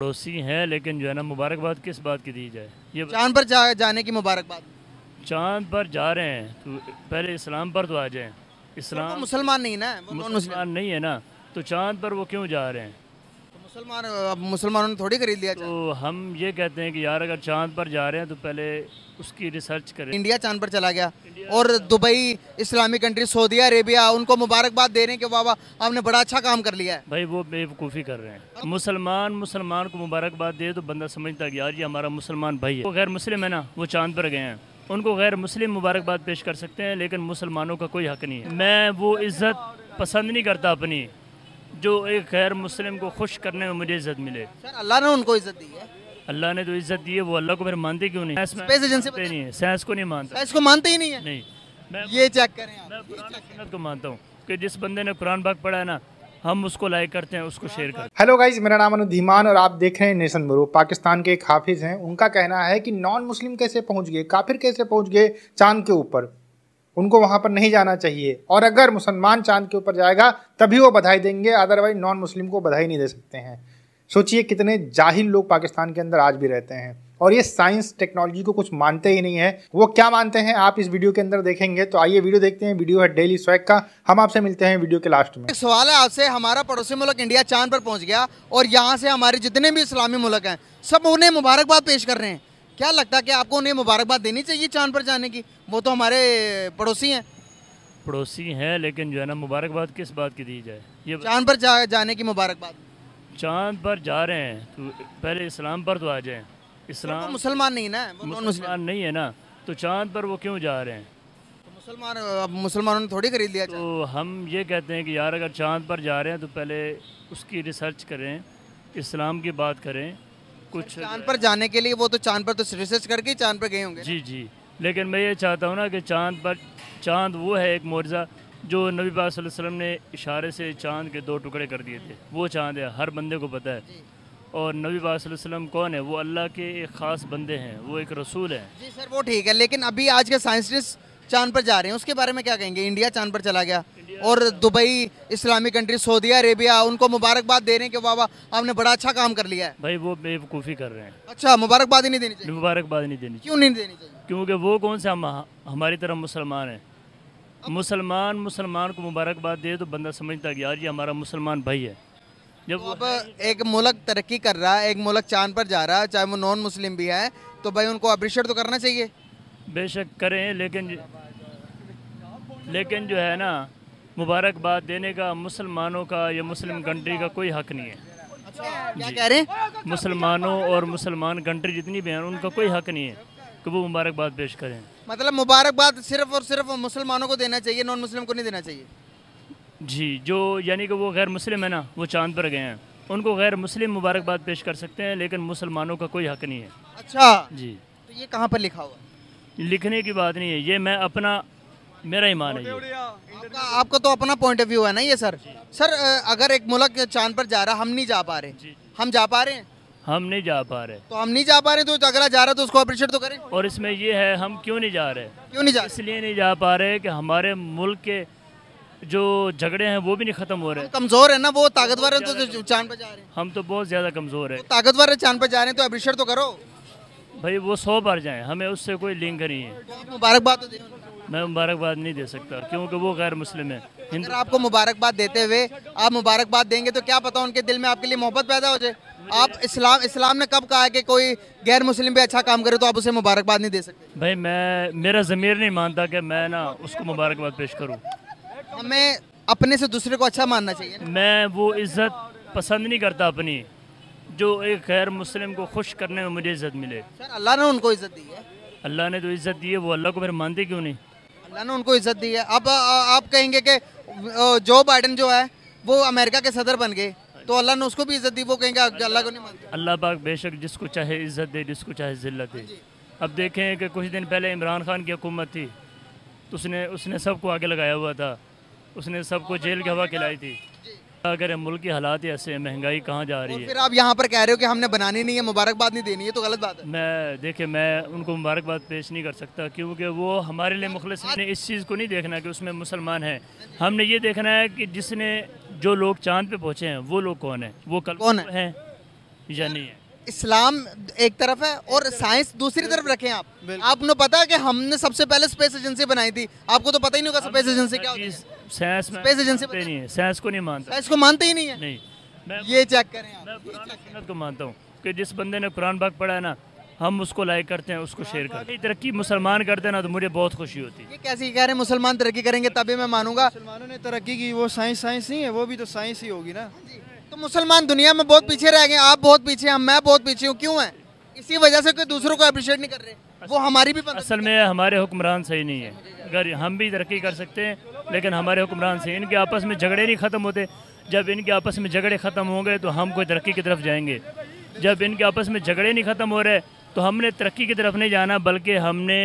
पड़ोसी हैं लेकिन जो है ना मुबारकबाद किस बात की दी जाए ये चांद पर जा, जाने की मुबारकबाद चांद पर जा रहे हैं तो पहले इस्लाम पर तो आ जाए तो इस्लाम तो मुसलमान नहीं ना तो मुसलमान नहीं है ना तो चांद पर वो क्यों जा रहे हैं मुसलमान अब मुसलमानों ने थोड़ी खरीद लिया तो हम ये कहते हैं कि यार अगर चांद पर जा रहे हैं तो पहले उसकी रिसर्च करें इंडिया चांद पर चला गया और Dubai Islamic country Saudi Arabia उनको मुबारकबाद दे रहे हैं कि वाह आपने बड़ा अच्छा काम कर लिया है भाई वो बेवकूफ़ी कर रहे हैं मुसलमान मुसलमान को मुबारकबाद दे तो बंदा समझता कि यार ये हमारा मुसलमान भाई है वो गैर मुस्लिम है ना वो चांद पर गए हैं उनको गैर मुस्लिम मुबारकबाद पेश कर सकते हैं लेकिन मुसलमानों का कोई हक नहीं है मैं वो इज़्ज़त पसंद नहीं करता अपनी जो एक गैर मुस्लिम को खुश करने में मुझे इज्जत मिले अल्लाह ने उनको इज्जत दी है अल्लाह ने तो इज्जत दी है वो अल्लाह को फिर मानते क्यों नहीं स्पेस एजेंसी नहीं है सैंस को नहीं मानता सैंस को मानते ही नहीं है नहीं मैं ये चेक करें मैं सुन्नत को मानता हूँ कि जिस बंदे ने कुरान बाग पढ़ा है ना हम उसको लाइक करते हैं उसको शेयर करते हैं हेलो गाइज मेरा नाम अनुधीमान और आप देख रहे हैं नेशन बरू पाकिस्तान के एक हाफिज़ हैं उनका कहना है कि नॉन मुस्लिम कैसे पहुंच गए काफिर कैसे पहुंच गए चांद के ऊपर उनको वहाँ पर नहीं जाना चाहिए और अगर मुसलमान चांद के ऊपर जाएगा तभी वो बधाई देंगे अदरवाइज नॉन मुस्लिम को बधाई नहीं दे सकते हैं सोचिए कितने जाहिल लोग पाकिस्तान के अंदर आज भी रहते हैं और ये साइंस टेक्नोलॉजी को कुछ मानते ही नहीं है वो क्या मानते हैं आप इस वीडियो के अंदर देखेंगे तो आइए वीडियो देखते हैं वीडियो है डेली स्वैग का हम आपसे मिलते हैं वीडियो के लास्ट में एक सवाल है आपसे हमारा पड़ोसी मुल्क इंडिया चांद पर पहुंच गया और यहाँ से हमारे जितने भी इस्लामी मुल्क हैं सब उन्हें मुबारकबाद पेश कर रहे हैं क्या लगता है कि आपको उन्हें मुबारकबाद देनी चाहिए चांद पर जाने की वो तो हमारे पड़ोसी हैं पड़ोसी हैं लेकिन जो है ना मुबारकबाद किस बात की दी जाए ये चांद पर जा, जाने की मुबारकबाद चांद पर जा रहे हैं तो पहले इस्लाम पर तो आ जाए इस्लाम तो मुसलमान नहीं ना मुसलमान नहीं है ना तो चांद पर वो क्यों जा रहे हैं तो मुसलमान अब मुसलमानों ने थोड़ी खरीद लिया तो हम ये कहते हैं कि यार अगर चांद पर जा रहे हैं तो पहले उसकी रिसर्च करें इस्लाम की बात करें कुछ चांद पर जाने के लिए वो तो चांद पर तो रिसर्च करके चांद पर गए होंगे जी जी लेकिन मैं ये चाहता हूँ ना कि चांद पर चांद वो है एक मुआवजा जो नबी पाक वसल्लम ने इशारे से चांद के दो टुकड़े कर दिए थे वो चांद है हर बंदे को पता है और नबी वसल्लम कौन है वो अल्लाह के एक ख़ास बंदे हैं वो एक रसूल हैं जी सर वो ठीक है लेकिन अभी आज के साइंटिस्ट चांद पर जा रहे हैं उसके बारे में क्या कहेंगे इंडिया चांद पर चला गया और Dubai Islamic country Saudi Arabia उनको मुबारकबाद दे रहे हैं कि बाबा आपने बड़ा अच्छा काम कर लिया है भाई वो बेवकूफ़ी कर रहे हैं अच्छा मुबारकबाद ही नहीं देनी चाहिए मुबारकबाद नहीं देनी क्यों नहीं देनी चाहिए क्योंकि वो कौन से हम हमारी तरह मुसलमान हैं मुसलमान मुसलमान को मुबारकबाद दे तो बंदा समझता कि यार ये हमारा मुसलमान भाई है जब तो अब एक मुलक तरक्की कर रहा है एक मुलक चांद पर जा रहा है चाहे वो नॉन मुस्लिम भी है तो भाई उनको अप्रिशिएट तो करना चाहिए बेशक करें लेकिन लेकिन जो है ना मुबारकबाद देने का मुसलमानों का या मुस्लिम कंट्री का कोई हक नहीं है क्या कह रहे हैं मुसलमानों और मुसलमान कंट्री जितनी भी हैं उनका कोई हक नहीं है कि वो मुबारकबाद पेश करें मतलब मुबारकबाद सिर्फ और सिर्फ मुसलमानों को देना चाहिए नॉन मुस्लिम को नहीं देना चाहिए जी जो यानी कि वो गैर मुस्लिम है ना वो चांद पर गए हैं उनको गैर मुस्लिम मुबारकबाद पेश कर सकते हैं लेकिन मुसलमानों का कोई हक नहीं है अच्छा जी तो ये कहाँ पर लिखा हुआ लिखने की बात नहीं है ये मैं अपना मेरा ईमान है हाँ। आपका, आपका तो अपना पॉइंट ऑफ व्यू है ना ये सर सर अगर एक मुल्क चांद पर जा रहा हम नहीं जा पा रहे हम जा पा रहे हैं हम नहीं जा पा रहे तो हम नहीं जा पा रहे तो अगला जा रहा तो उसको अप्रिशिएट तो करें और इसमें ये है हम क्यों नहीं जा रहे क्यों नहीं जा इसलिए नहीं जा पा रहे कि हमारे मुल्क के जो झगड़े हैं वो भी नहीं खत्म हो रहे कमजोर है ना वो ताकतवर है तो चांद पर जा रहे हैं हम तो बहुत ज्यादा कमजोर है ताकतवर है चांद पर जा रहे हैं तो अप्रिशिएट तो करो भाई वो सौ बार जाए हमें उससे कोई लिंक नहीं है तो मुबारकबाद तो मैं मुबारकबाद नहीं दे सकता क्योंकि वो गैर मुस्लिम है अगर आपको मुबारकबाद देते हुए आप मुबारकबाद देंगे तो क्या पता उनके दिल में आपके लिए मोहब्बत पैदा हो जाए आप इस्लाम इस्लाम ने कब कहा है कि कोई गैर मुस्लिम भी अच्छा काम करे तो आप उसे मुबारकबाद नहीं दे सकते भाई मैं मेरा ज़मीर नहीं मानता कि मैं ना उसको मुबारकबाद पेश करूँ हाँ, हमें अपने से दूसरे को अच्छा मानना चाहिए मैं वो इज़्ज़त पसंद नहीं करता अपनी जो एक गैर मुस्लिम को खुश करने में मुझे इज़्ज़त मिले सर अल्लाह ने उनको इज़्ज़त दी है अल्लाह ने तो इज़्ज़त दी है वो अल्लाह को फिर मानते क्यों नहीं अल्लाह ने उनको इज्जत दी है अब आप कहेंगे कि जो बाइडन जो है वो अमेरिका के सदर बन गए तो अल्लाह ने उसको भी इज्जत दी वो कहेंगे अल्लाह को नहीं अल्लाह पाक बेशक जिसको चाहे इज्जत दे जिसको चाहे जिल्लत दे अब देखें कि कुछ दिन पहले इमरान खान की हुकूमत थी तो उसने उसने सबको आगे लगाया हुआ था उसने सबको जेल की हवा खिलाई थी अगर मुल्क की हालात ऐसे हैं महंगाई कहाँ जा रही है फिर आप यहाँ पर कह रहे हो कि हमने बनानी नहीं है मुबारकबाद नहीं देनी है तो गलत बात है मैं देखिए मैं उनको मुबारकबाद पेश नहीं कर सकता क्योंकि वो हमारे लिए मुखलस ने इस चीज़ को नहीं देखना कि उसमें मुसलमान हैं हमने ये देखना है कि जिसने जो लोग चांद पे पहुँचे हैं वो लोग कौन है वो कल कौन है या नहीं इस्लाम एक तरफ है और साइंस दूसरी तरफ रखें आप आपने पता है कि हमने सबसे पहले स्पेस एजेंसी बनाई थी आपको तो पता ही नहीं होगा स्पेस एजेंसी क्या होती है स्पेस एजेंसी नहीं है को नहीं मानता को मानते ही नहीं है नहीं मैं ये चेक करें मैं को मानता हूँ कि जिस बंदे ने कुरान बाग पढ़ा है ना हम उसको लाइक करते हैं उसको शेयर करते हैं तरक्की मुसलमान करते हैं ना तो मुझे बहुत खुशी होती है ये कैसे कह रहे हैं मुसलमान तरक्की करेंगे तभी मैं मानूंगा मुसलमानों ने तरक्की की वो साइंस साइंस नहीं है वो भी तो साइंस ही होगी ना हाँ तो मुसलमान दुनिया में बहुत पीछे रह गए आप बहुत पीछे हैं मैं बहुत पीछे हूँ क्यों है इसी वजह से कोई दूसरों को अप्रिशिएट नहीं कर रहे वो हमारी भी असल में हमारे हुक्मरान सही नहीं है अगर हम भी तरक्की कर सकते हैं लेकिन हमारे हुक्मरान से इनके आपस में झगड़े नहीं ख़त्म होते जब इनके आपस में झगड़े ख़त्म होंगे तो हम कोई तरक्की की तरफ जाएंगे जब इनके आपस में झगड़े नहीं ख़त्म हो रहे तो हमने तरक्की की तरफ नहीं जाना बल्कि हमने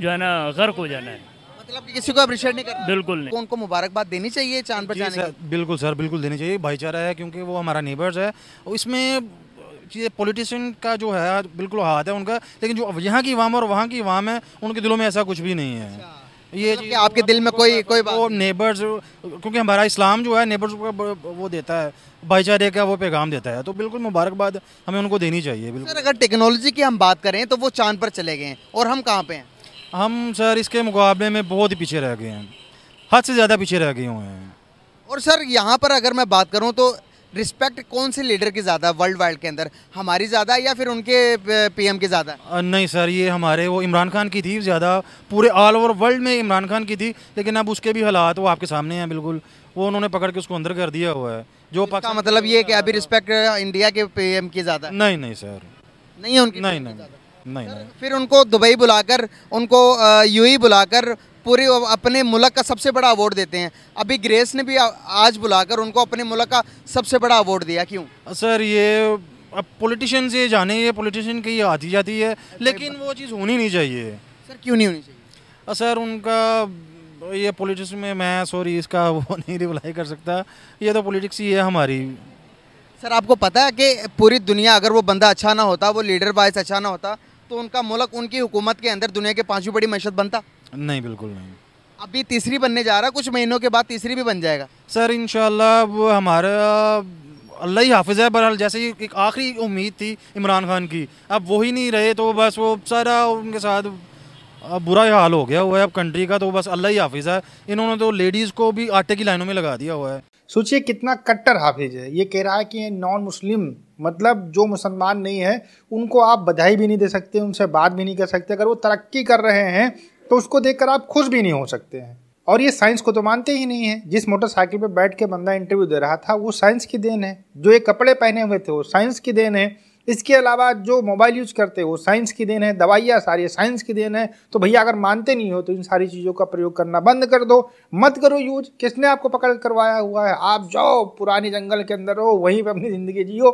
जो है ना गर्क हो जाना है मतलब कि किसी को अप्रिशिएट नहीं करना बिल्कुल नहीं उनको मुबारकबाद देनी चाहिए चांद पर जाने सर, बिल्कुल सर बिल्कुल देनी चाहिए भाईचारा है क्योंकि वो हमारा नेबर्स है और इसमें चीज़ें पॉलिटिशियन का जो है बिल्कुल हाथ है उनका लेकिन जो यहाँ की वाम और वहाँ की वाम है उनके दिलों में ऐसा कुछ भी नहीं है अच्छा। ये मतलब क्या आपके दिल में कोई कोई वो नेबर्स क्योंकि हमारा इस्लाम जो है नेबर्स का वो देता है भाईचारे का वो पैगाम देता है तो बिल्कुल मुबारकबाद हमें उनको देनी चाहिए बिल्कुल सर अगर टेक्नोलॉजी की हम बात करें तो वो चांद पर चले गए हैं और हम कहाँ पे हैं हम सर इसके मुकाबले में बहुत ही पीछे रह गए हैं हद से ज़्यादा पीछे रह गए हुए हैं और सर यहाँ पर अगर मैं बात करूँ तो रिस्पेक्ट कौन से लीडर की ज़्यादा वर्ल्ड वाइड के अंदर हमारी ज़्यादा या फिर उनके पीएम की ज़्यादा नहीं सर ये हमारे वो इमरान खान की थी ज़्यादा पूरे ऑल ओवर वर्ल्ड में इमरान खान की थी लेकिन अब उसके भी हालात वो आपके सामने हैं बिल्कुल वो उन्होंने पकड़ के उसको अंदर कर दिया हुआ है जो पक्का मतलब ये कि अभी रिस्पेक्ट इंडिया के पी की ज़्यादा नहीं नहीं सर नहीं उनकी नहीं नहीं नहीं फिर उनको दुबई बुलाकर उनको यू e बुलाकर पूरे अपने मुल्क का सबसे बड़ा अवार्ड देते हैं अभी ग्रेस ने भी आज बुलाकर उनको अपने मुल्क का सबसे बड़ा अवार्ड दिया क्यों सर ये अब पोलिटिशन ये जाने ये पोलिटिशन की आती जाती है लेकिन वो चीज़ होनी नहीं चाहिए सर क्यों नहीं होनी चाहिए सर उनका ये पोलिटिक्स में मैं सॉरी इसका वो नहीं रिप्लाई कर सकता ये तो पॉलिटिक्स ही है हमारी सर आपको पता है कि पूरी दुनिया अगर वो बंदा अच्छा ना होता वो लीडर वाइज अच्छा ना होता तो उनका मुल्क उनकी हुकूमत के अंदर दुनिया के पाँचवीं बड़ी मैशत बनता नहीं बिल्कुल नहीं अभी तीसरी बनने जा रहा कुछ महीनों के बाद तीसरी भी बन जाएगा सर इन अब हमारा अल्लाह ही हाफिज़ है बहरहाल जैसे ही एक आखिरी उम्मीद थी इमरान खान की अब वो ही नहीं रहे तो बस वो सारा उनके साथ अब बुरा ही हाल हो गया हुआ है अब कंट्री का तो बस अल्लाह ही हाफिज़ है इन्होंने तो लेडीज़ को भी आटे की लाइनों में लगा दिया हुआ है सोचिए कितना कट्टर हाफिज है ये कह रहा है कि नॉन मुस्लिम मतलब जो मुसलमान नहीं है उनको आप बधाई भी नहीं दे सकते उनसे बात भी नहीं कर सकते अगर वो तरक्की कर रहे हैं तो उसको देख आप खुश भी नहीं हो सकते हैं और ये साइंस को तो मानते ही नहीं है जिस मोटरसाइकिल पर बैठ के बंदा इंटरव्यू दे रहा था वो साइंस की देन है जो ये कपड़े पहने हुए थे वो साइंस की देन है इसके अलावा जो मोबाइल यूज करते हो साइंस की देन है दवाइयाँ सारी साइंस की देन है तो भैया अगर मानते नहीं हो तो इन सारी चीज़ों का प्रयोग करना बंद कर दो मत करो यूज किसने आपको पकड़ करवाया हुआ है आप जाओ पुराने जंगल के अंदर हो वहीं पर अपनी ज़िंदगी जियो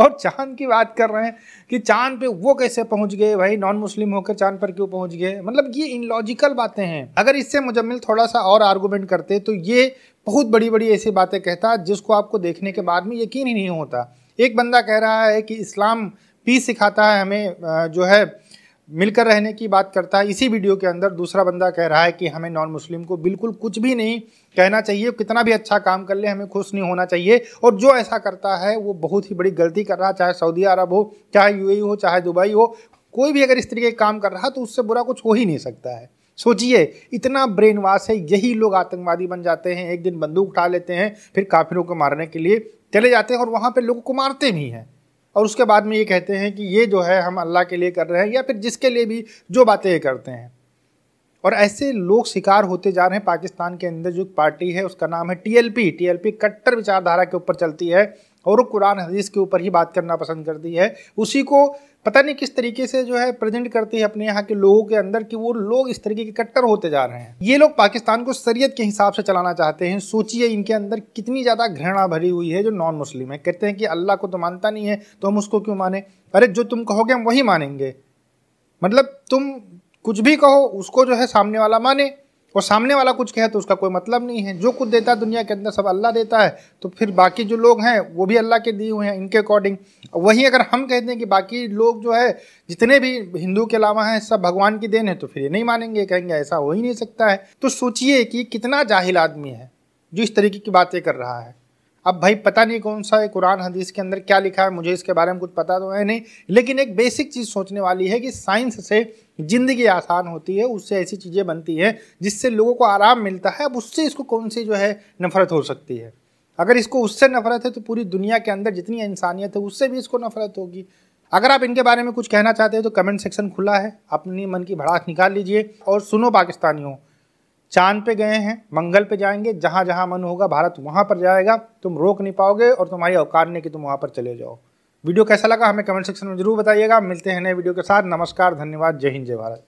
और चांद की बात कर रहे हैं कि चांद पे वो कैसे पहुंच गए भाई नॉन मुस्लिम होकर चांद पर क्यों पहुंच गए मतलब ये इनलॉजिकल बातें हैं अगर इससे मुजम्मिल थोड़ा सा और आर्गूमेंट करते तो ये बहुत बड़ी बड़ी ऐसी बातें कहता जिसको आपको देखने के बाद में यकीन ही नहीं होता एक बंदा कह रहा है कि इस्लाम पी सिखाता है हमें जो है मिलकर रहने की बात करता है इसी वीडियो के अंदर दूसरा बंदा कह रहा है कि हमें नॉन मुस्लिम को बिल्कुल कुछ भी नहीं कहना चाहिए कितना भी अच्छा काम कर ले हमें खुश नहीं होना चाहिए और जो ऐसा करता है वो बहुत ही बड़ी गलती कर रहा है चाहे सऊदी अरब हो चाहे यूएई हो चाहे दुबई हो कोई भी अगर इस तरीके का काम कर रहा तो उससे बुरा कुछ हो ही नहीं सकता है सोचिए इतना ब्रेन वाश है यही लोग आतंकवादी बन जाते हैं एक दिन बंदूक उठा लेते हैं फिर काफिरों को मारने के लिए चले जाते हैं और वहाँ पर लोगों को मारते भी हैं और उसके बाद में ये कहते हैं कि ये जो है हम अल्लाह के लिए कर रहे हैं या फिर जिसके लिए भी जो बातें ये करते हैं और ऐसे लोग शिकार होते जा रहे हैं पाकिस्तान के अंदर जो पार्टी है उसका नाम है टीएलपी टीएलपी कट्टर विचारधारा के ऊपर चलती है और कुरान हदीस के ऊपर ही बात करना पसंद करती है उसी को पता नहीं किस तरीके से जो है प्रेजेंट करती है अपने यहाँ के लोगों के अंदर कि वो लोग इस तरीके के कट्टर होते जा रहे हैं ये लोग पाकिस्तान को शरीयत के हिसाब से चलाना चाहते हैं सोचिए इनके अंदर कितनी ज़्यादा घृणा भरी हुई है जो नॉन मुस्लिम है कहते हैं कि अल्लाह को तो मानता नहीं है तो हम उसको क्यों माने अरे जो तुम कहोगे हम वही मानेंगे मतलब तुम कुछ भी कहो उसको जो है सामने वाला माने और सामने वाला कुछ कहे तो उसका कोई मतलब नहीं है जो कुछ देता है दुनिया के अंदर सब अल्लाह देता है तो फिर बाकी जो लोग हैं वो भी अल्लाह के दिए हुए हैं इनके अकॉर्डिंग वहीं अगर हम कहते हैं कि बाकी लोग जो है जितने भी हिंदू के अलावा हैं सब भगवान की देन है तो फिर ये नहीं मानेंगे कहेंगे ऐसा हो ही नहीं सकता है तो सोचिए कि कितना जाहिल आदमी है जो इस तरीके की बातें कर रहा है अब भाई पता नहीं कौन सा है कुरान हदीस के अंदर क्या लिखा है मुझे इसके बारे में कुछ पता तो है नहीं लेकिन एक बेसिक चीज़ सोचने वाली है कि साइंस से ज़िंदगी आसान होती है उससे ऐसी चीज़ें बनती हैं जिससे लोगों को आराम मिलता है अब उससे इसको कौन सी जो है नफ़रत हो सकती है अगर इसको उससे नफ़रत है तो पूरी दुनिया के अंदर जितनी इंसानियत है उससे भी इसको नफ़रत होगी अगर आप इनके बारे में कुछ कहना चाहते हो तो कमेंट सेक्शन खुला है अपनी मन की भड़ास निकाल लीजिए और सुनो पाकिस्तानियों चांद पे गए हैं मंगल पे जाएंगे जहां जहां मन होगा भारत वहाँ पर जाएगा तुम रोक नहीं पाओगे और तुम्हारी औकात नहीं कि तुम वहां पर चले जाओ वीडियो कैसा लगा हमें कमेंट सेक्शन में जरूर बताइएगा मिलते हैं नए वीडियो के साथ नमस्कार धन्यवाद जय हिंद जय भारत